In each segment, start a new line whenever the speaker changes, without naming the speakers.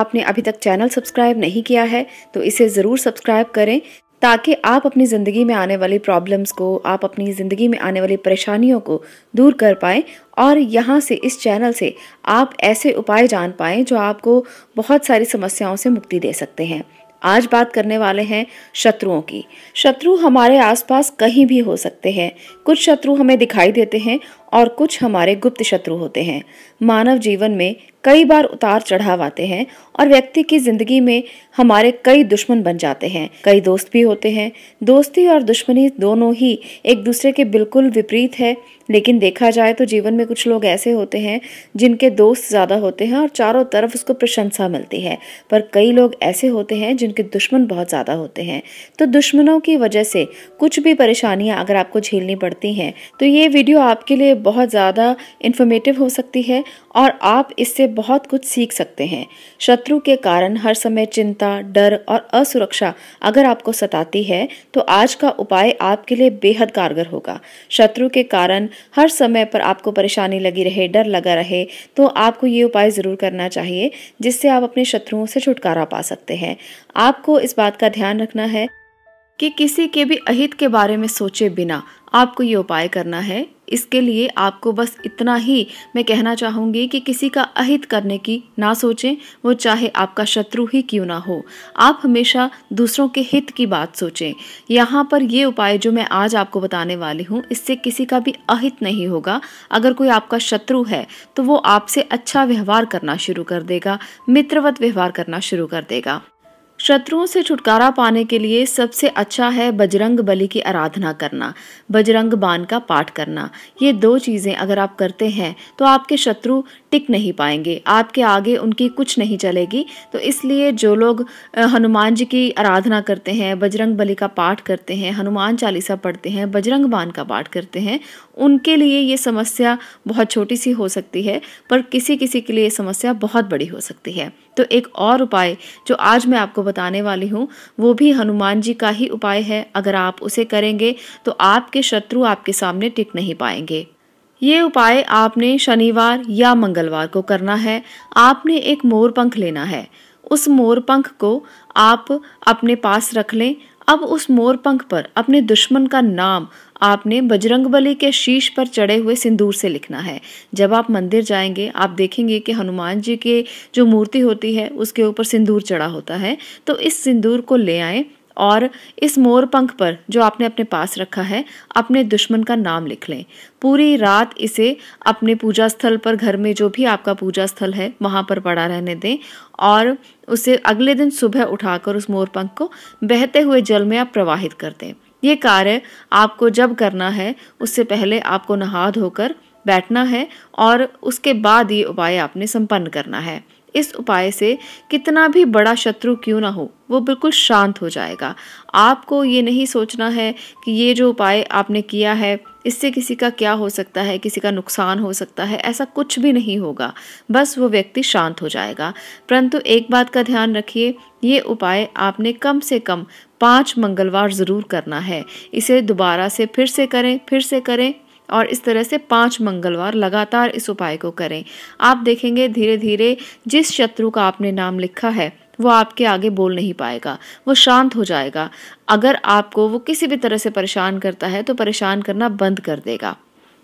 आपने अभी तक चैनल सब्सक्राइब नहीं किया है तो इसे ज़रूर सब्सक्राइब करें ताकि आप अपनी ज़िंदगी में आने वाली प्रॉब्लम्स को आप अपनी ज़िंदगी में आने वाली परेशानियों को दूर कर पाएँ और यहाँ से इस चैनल से आप ऐसे उपाय जान पाएँ जो आपको बहुत सारी समस्याओं से मुक्ति दे सकते हैं आज बात करने वाले हैं शत्रुओं की शत्रु हमारे आसपास कहीं भी हो सकते हैं कुछ शत्रु हमें दिखाई देते हैं और कुछ हमारे गुप्त शत्रु होते हैं मानव जीवन में कई बार उतार चढ़ाव आते हैं और व्यक्ति की जिंदगी में हमारे कई दुश्मन बन जाते हैं कई दोस्त भी होते हैं दोस्ती और दुश्मनी दोनों ही एक दूसरे के बिल्कुल विपरीत है लेकिन देखा जाए तो जीवन में कुछ लोग ऐसे होते हैं जिनके दोस्त ज़्यादा होते हैं और चारों तरफ उसको प्रशंसा मिलती है पर कई लोग ऐसे होते हैं जिनके दुश्मन बहुत ज़्यादा होते हैं तो दुश्मनों की वजह से कुछ भी परेशानियाँ अगर आपको झेलनी पड़ती हैं तो ये वीडियो आपके लिए बहुत ज़्यादा इन्फॉर्मेटिव हो सकती है और आप इससे बहुत कुछ सीख सकते हैं शत्रु के कारण हर समय चिंता डर और असुरक्षा अगर आपको सताती है तो आज का उपाय आपके लिए बेहद कारगर होगा शत्रु के कारण हर समय पर आपको परेशानी लगी रहे डर लगा रहे तो आपको ये उपाय ज़रूर करना चाहिए जिससे आप अपने शत्रुओं से छुटकारा पा सकते हैं आपको इस बात का ध्यान रखना है कि किसी के भी अहित के बारे में सोचे बिना आपको ये उपाय करना है इसके लिए आपको बस इतना ही मैं कहना चाहूँगी कि किसी का अहित करने की ना सोचें वो चाहे आपका शत्रु ही क्यों ना हो आप हमेशा दूसरों के हित की बात सोचें यहाँ पर ये उपाय जो मैं आज आपको बताने वाली हूँ इससे किसी का भी अहित नहीं होगा अगर कोई आपका शत्रु है तो वो आपसे अच्छा व्यवहार करना शुरू कर देगा मित्रवत व्यवहार करना शुरू कर देगा शत्रुओं से छुटकारा पाने के लिए सबसे अच्छा है बजरंग बलि की आराधना करना बजरंग बाण का पाठ करना ये दो चीज़ें अगर आप करते हैं तो आपके शत्रु टिक नहीं पाएंगे आपके आगे उनकी कुछ नहीं चलेगी तो इसलिए जो लोग हनुमान जी की आराधना करते हैं बजरंग बली का पाठ करते हैं हनुमान चालीसा पढ़ते हैं बजरंग बाण का पाठ करते हैं उनके लिए ये समस्या बहुत छोटी सी हो सकती है पर किसी किसी के लिए समस्या बहुत बड़ी हो सकती है तो एक और उपाय जो आज मैं आपको बताने वाली हूँ वो भी हनुमान जी का ही उपाय है अगर आप उसे करेंगे तो आपके शत्रु आपके सामने टिक नहीं पाएंगे ये उपाय आपने शनिवार या मंगलवार को करना है आपने एक मोर पंख लेना है उस मोर पंख को आप अपने पास रख लें अब उस मोर पंख पर अपने दुश्मन का नाम आपने बजरंगबली के शीश पर चढ़े हुए सिंदूर से लिखना है जब आप मंदिर जाएंगे आप देखेंगे कि हनुमान जी के जो मूर्ति होती है उसके ऊपर सिंदूर चढ़ा होता है तो इस सिंदूर को ले आएं और इस मोर पंख पर जो आपने अपने पास रखा है अपने दुश्मन का नाम लिख लें पूरी रात इसे अपने पूजा स्थल पर घर में जो भी आपका पूजा स्थल है वहाँ पर पड़ा रहने दें और उसे अगले दिन सुबह उठाकर उस मोर पंख को बहते हुए जल में आप प्रवाहित कर दें ये कार्य आपको जब करना है उससे पहले आपको नहा धोकर बैठना है और उसके बाद ये उपाय आपने संपन्न करना है इस उपाय से कितना भी बड़ा शत्रु क्यों ना हो वो बिल्कुल शांत हो जाएगा आपको ये नहीं सोचना है कि ये जो उपाय आपने किया है इससे किसी का क्या हो सकता है किसी का नुकसान हो सकता है ऐसा कुछ भी नहीं होगा बस वो व्यक्ति शांत हो जाएगा परंतु एक बात का ध्यान रखिए ये उपाय आपने कम से कम पाँच मंगलवार ज़रूर करना है इसे दोबारा से फिर से करें फिर से करें और इस तरह से पांच मंगलवार लगातार इस उपाय को करें आप देखेंगे धीरे धीरे जिस शत्रु का आपने नाम लिखा है वो आपके आगे बोल नहीं पाएगा वो शांत हो जाएगा अगर आपको वो किसी भी तरह से परेशान करता है तो परेशान करना बंद कर देगा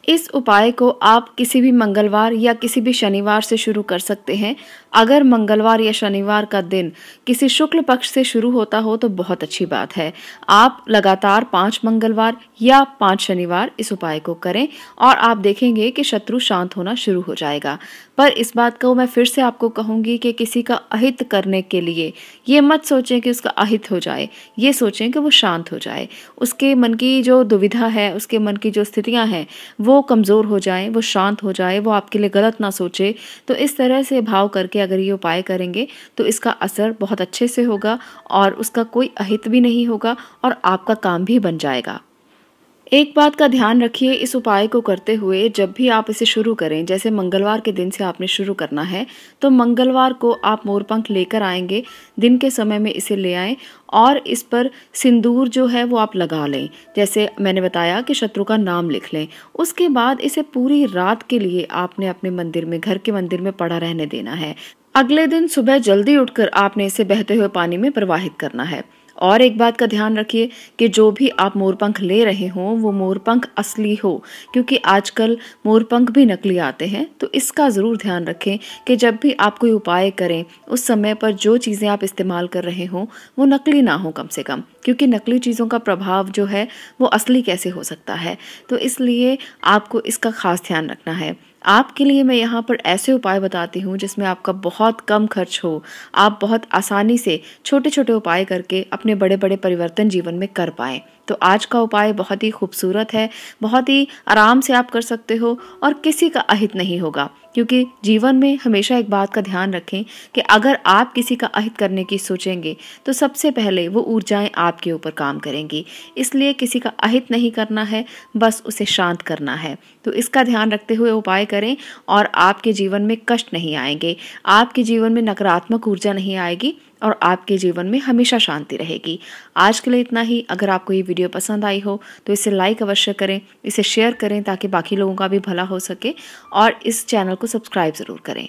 इस उपाय को आप किसी भी मंगलवार या किसी भी शनिवार से शुरू कर सकते हैं अगर मंगलवार या शनिवार का दिन किसी शुक्ल पक्ष से शुरू होता हो तो बहुत अच्छी बात है आप लगातार पाँच मंगलवार या पाँच शनिवार इस उपाय को करें और आप देखेंगे कि शत्रु शांत होना शुरू हो जाएगा पर इस बात को मैं फिर से आपको कहूँगी कि किसी का अहित करने के लिए ये मत सोचें कि उसका अहित हो जाए ये सोचें कि वो शांत हो जाए उसके मन की जो दुविधा है उसके मन की जो स्थितियाँ हैं वो वो कमज़ोर हो जाए वो शांत हो जाए वो आपके लिए गलत ना सोचे तो इस तरह से भाव करके अगर ये उपाय करेंगे तो इसका असर बहुत अच्छे से होगा और उसका कोई अहित भी नहीं होगा और आपका काम भी बन जाएगा एक बात का ध्यान रखिए इस उपाय को करते हुए जब भी आप इसे शुरू करें जैसे मंगलवार के दिन से आपने शुरू करना है तो मंगलवार को आप मोरपंख लेकर आएंगे दिन के समय में इसे ले आएं और इस पर सिंदूर जो है वो आप लगा लें जैसे मैंने बताया कि शत्रु का नाम लिख लें उसके बाद इसे पूरी रात के लिए आपने अपने मंदिर में घर के मंदिर में पड़ा रहने देना है अगले दिन सुबह जल्दी उठकर आपने इसे बहते हुए पानी में प्रवाहित करना है और एक बात का ध्यान रखिए कि जो भी आप मोरपंख ले रहे हों वो मोरपंख असली हो क्योंकि आजकल मोरपंख भी नकली आते हैं तो इसका ज़रूर ध्यान रखें कि जब भी आप कोई उपाय करें उस समय पर जो चीज़ें आप इस्तेमाल कर रहे हों वो नकली ना हो कम से कम क्योंकि नकली चीज़ों का प्रभाव जो है वो असली कैसे हो सकता है तो इसलिए आपको इसका ख़ास ध्यान रखना है आपके लिए मैं यहाँ पर ऐसे उपाय बताती हूँ जिसमें आपका बहुत कम खर्च हो आप बहुत आसानी से छोटे छोटे उपाय करके अपने बड़े बड़े परिवर्तन जीवन में कर पाएँ तो आज का उपाय बहुत ही खूबसूरत है बहुत ही आराम से आप कर सकते हो और किसी का अहित नहीं होगा क्योंकि जीवन में हमेशा एक बात का ध्यान रखें कि अगर आप किसी का अहित करने की सोचेंगे तो सबसे पहले वो ऊर्जाएं आपके ऊपर काम करेंगी इसलिए किसी का अहित नहीं करना है बस उसे शांत करना है तो इसका ध्यान रखते हुए उपाय करें और आपके जीवन में कष्ट नहीं आएंगे आपके जीवन में नकारात्मक ऊर्जा नहीं आएगी और आपके जीवन में हमेशा शांति रहेगी आज के लिए इतना ही अगर आपको ये वीडियो पसंद आई हो तो इसे लाइक अवश्य करें इसे शेयर करें ताकि बाकी लोगों का भी भला हो सके और इस चैनल को सब्सक्राइब ज़रूर करें